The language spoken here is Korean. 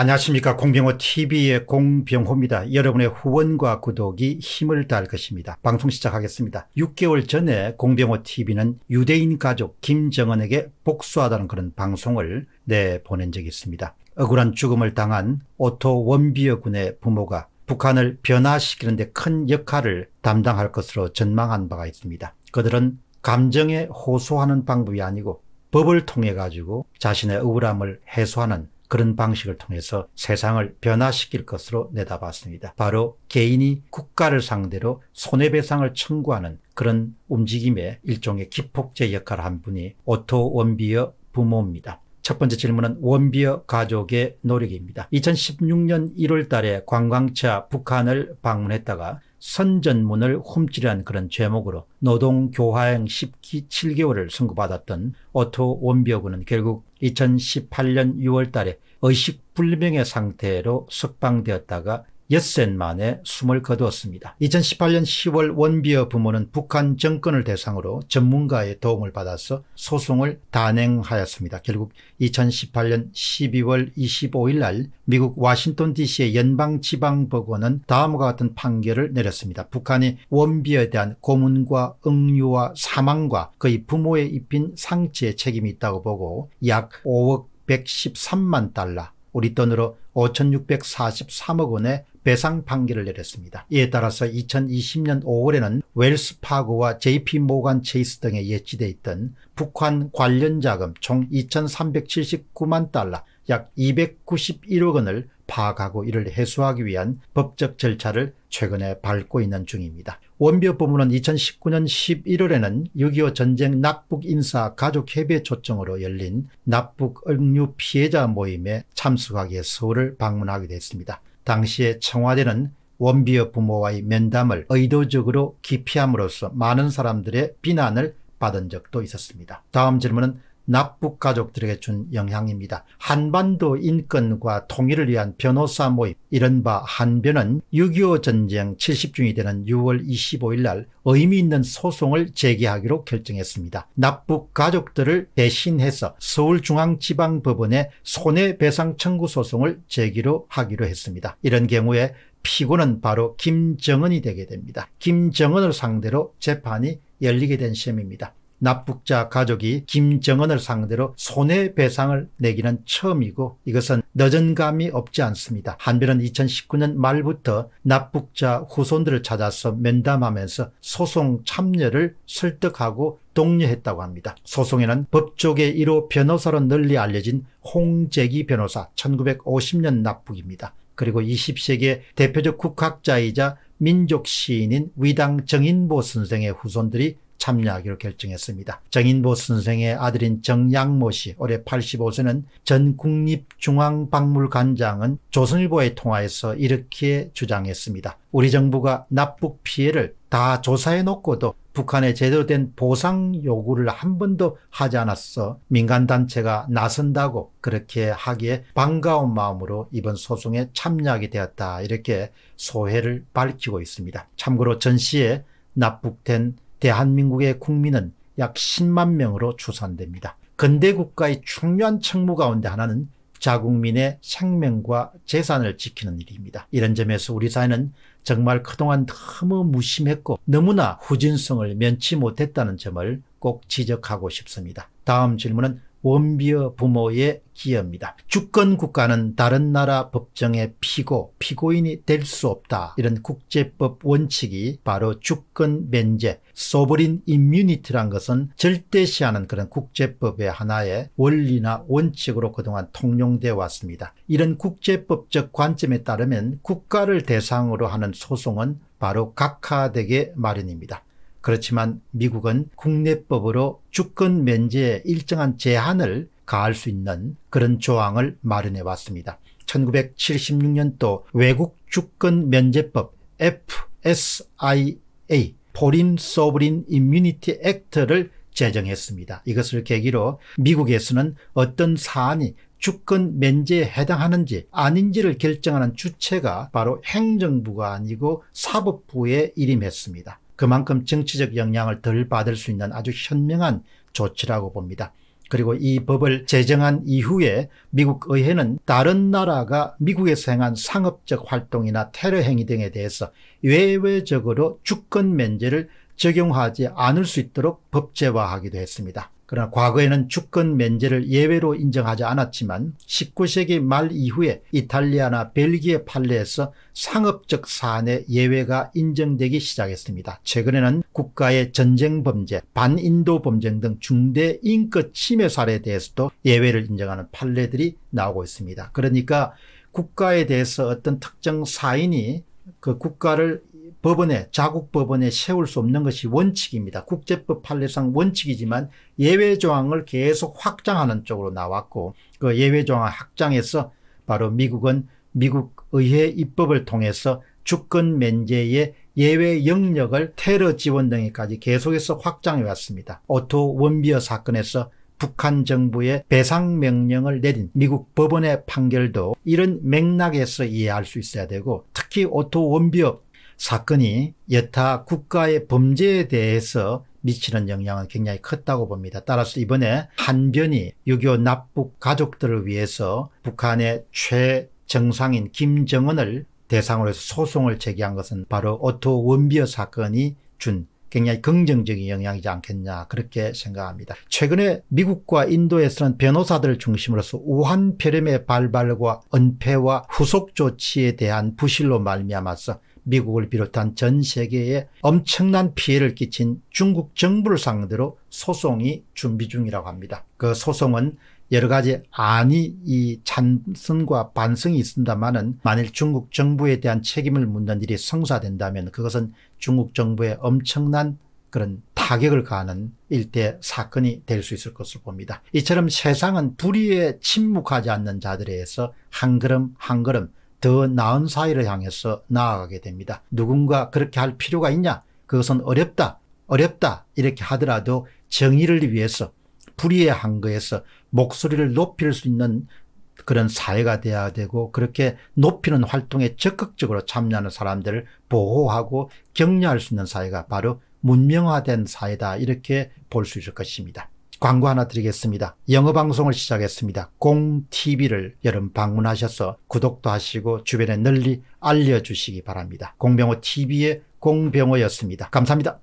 안녕하십니까 공병호TV의 공병호입니다. 여러분의 후원과 구독이 힘을 다할 것입니다. 방송 시작하겠습니다. 6개월 전에 공병호TV는 유대인 가족 김정은에게 복수하다는 그런 방송을 내보낸 적이 있습니다. 억울한 죽음을 당한 오토 원비어 군의 부모가 북한을 변화시키는 데큰 역할을 담당할 것으로 전망한 바가 있습니다. 그들은 감정에 호소하는 방법이 아니고 법을 통해 가지고 자신의 억울함을 해소하는 그런 방식을 통해서 세상을 변화시킬 것으로 내다봤습니다. 바로 개인이 국가를 상대로 손해배상을 청구하는 그런 움직임에 일종의 기폭제 역할을 한 분이 오토 원비어 부모입니다. 첫 번째 질문은 원비어 가족의 노력입니다. 2016년 1월 달에 관광차 북한을 방문했다가 선전문을 훔치려는 그런 제목으로 노동교화형 10기 7개월을 선고받았던 오토 원비어군은 결국 2018년 6월 달에 의식불명의 상태로 석방되었다가 엿새 만에 숨을 거두었습니다. 2018년 10월 원비어 부모는 북한 정권을 대상으로 전문가의 도움을 받아서 소송을 단행하였습니다. 결국 2018년 12월 25일 날 미국 워싱턴 DC의 연방지방법원은 다음과 같은 판결을 내렸습니다. 북한이 원비어에 대한 고문과 응유와 사망과 그의 부모에 입힌 상처의 책임이 있다고 보고 약 5억 113만 달러, 우리 돈으로 5,643억 원의 배상 판결을 내렸습니다. 이에 따라서 2020년 5월에는 웰스 파고와 JP 모간 체이스 등에 예치돼 있던 북한 관련 자금 총 2,379만 달러, 약 291억 원을 파악하고 이를 해소하기 위한 법적 절차를 최근에 밟고 있는 중입니다. 원비업 부문은 2019년 11월에는 6.25 전쟁 납북 인사 가족 협의 초청으로 열린 납북 억류 피해자 모임에 참석하기 위해 서울을 방문하게 됐습니다. 당시에 청와대는 원비어 부모와의 면담을 의도적으로 기피함으로써 많은 사람들의 비난을 받은 적도 있었습니다. 다음 질문은 남북 가족들에게 준 영향입니다. 한반도 인권과 통일을 위한 변호사 모임 이른바 한변은 6.25 전쟁 70주년이 되는 6월 25일 날 의미 있는 소송을 제기하기로 결정했습니다. 납북 가족들을 대신해서 서울중앙지방법원에 손해배상 청구 소송을 제기로 하기로 했습니다. 이런 경우에 피고는 바로 김정은이 되게 됩니다. 김정은을 상대로 재판이 열리게 된 셈입니다. 납북자 가족이 김정은을 상대로 손해배상을 내기는 처음이고 이것은 늦은 감이 없지 않습니다. 한별은 2019년 말부터 납북자 후손들을 찾아서 면담하면서 소송 참여를 설득하고 독려했다고 합니다. 소송에는 법조계 1호 변호사로 널리 알려진 홍재기 변호사 1950년 납북입니다. 그리고 20세기의 대표적 국학자이자 민족 시인인 위당 정인보 선생의 후손들이 참여하기로 결정했습니다. 정인보 선생의 아들인 정양모 씨 올해 85세는 전 국립중앙박물관장은 조선일보에 통화해서 이렇게 주장했습니다. 우리 정부가 납북 피해를 다 조사해 놓고도 북한에 제대로 된 보상 요구를 한 번도 하지 않았어 민간단체가 나선다고 그렇게 하기에 반가운 마음으로 이번 소송에 참여하게 되었다 이렇게 소회를 밝히고 있습니다. 참고로 전 씨의 납북된 대한민국의 국민은 약 10만 명으로 추산됩니다. 근대 국가의 중요한 책무 가운데 하나는 자국민의 생명과 재산을 지키는 일입니다. 이런 점에서 우리 사회는 정말 그동안 너무 무심했고 너무나 후진성을 면치 못했다는 점을 꼭 지적하고 싶습니다. 다음 질문은 원비어 부모의 기여입니다. 주권 국가는 다른 나라 법정에 피고, 피고인이 될 수 없다. 이런 국제법 원칙이 바로 주권 면제, 소버린 임뮤니티란 것은 절대시하는 그런 국제법의 하나의 원리나 원칙으로 그동안 통용되어 왔습니다. 이런 국제법적 관점에 따르면 국가를 대상으로 하는 소송은 바로 각하되게 마련입니다. 그렇지만 미국은 국내법으로 주권 면제에 일정한 제한을 가할 수 있는 그런 조항을 마련해 왔습니다. 1976년도 외국 주권 면제법 FSIA 포린 소브린 임뮤니티 액트를 제정했습니다. 이것을 계기로 미국에서는 어떤 사안이 주권 면제에 해당하는지 아닌지를 결정하는 주체가 바로 행정부가 아니고 사법부에 이름했습니다 그만큼 정치적 영향을 덜 받을 수 있는 아주 현명한 조치라고 봅니다. 그리고 이 법을 제정한 이후에 미국 의회는 다른 나라가 미국에서 행한 상업적 활동이나 테러 행위 등에 대해서 외외적으로 주권 면제를 적용하지 않을 수 있도록 법제화하기도 했습니다. 그러나 과거에는 주권 면제를 예외로 인정하지 않았지만 19세기 말 이후에 이탈리아나 벨기에 판례에서 상업적 사안의 예외가 인정되기 시작했습니다. 최근에는 국가의 전쟁 범죄, 반인도 범죄 등 중대 인권 침해 사례에 대해서도 예외를 인정하는 판례들이 나오고 있습니다. 그러니까 국가에 대해서 어떤 특정 사인이 그 국가를 법원에 자국 법원에 세울 수 없는 것이 원칙입니다. 국제법 판례상 원칙이지만 예외 조항을 계속 확장하는 쪽으로 나왔고 그 예외 조항 확장에서 바로 미국은 미국 의회 입법을 통해서 주권 면제의 예외 영역을 테러 지원 등에까지 계속해서 확장해 왔습니다. 오토 원비어 사건에서 북한 정부의 배상 명령을 내린 미국 법원의 판결도 이런 맥락에서 이해할 수 있어야 되고 특히 오토 원비어 사건이 여타 국가의 범죄에 대해서 미치는 영향은 굉장히 컸다고 봅니다. 따라서 이번에 한변이 6.25 납북 가족들을 위해서 북한의 최정상인 김정은을 대상으로 해서 소송을 제기한 것은 바로 오토 원비어 사건이 준 굉장히 긍정적인 영향이지 않겠냐 그렇게 생각합니다. 최근에 미국과 인도에서는 변호사들을 중심으로서 우한 폐렴의 발발과 은폐와 후속 조치에 대한 부실로 말미암아서 미국을 비롯한 전 세계에 엄청난 피해를 끼친 중국 정부를 상대로 소송이 준비 중이라고 합니다. 그 소송은 여러 가지 아니 이 찬성과 반성이 있습니다만은 만일 중국 정부에 대한 책임을 묻는 일이 성사된다면 그것은 중국 정부에 엄청난 그런 타격을 가하는 일대 사건이 될 수 있을 것으로 봅니다. 이처럼 세상은 불의에 침묵하지 않는 자들에 의해서 한 걸음 한 걸음 더 나은 사회를 향해서 나아가게 됩니다. 누군가 그렇게 할 필요가 있냐? 그것은 어렵다. 어렵다. 이렇게 하더라도 정의를 위해서 불의의 한거에서 목소리를 높일 수 있는 그런 사회가 돼야 되고 그렇게 높이는 활동에 적극적으로 참여하는 사람들을 보호하고 격려할 수 있는 사회가 바로 문명화된 사회다 이렇게 볼 수 있을 것입니다. 광고 하나 드리겠습니다. 영어 방송을 시작했습니다. 공TV를 여름 방문하셔서 구독도 하시고 주변에 널리 알려주시기 바랍니다. 공병호 TV의 공병호였습니다. 감사합니다.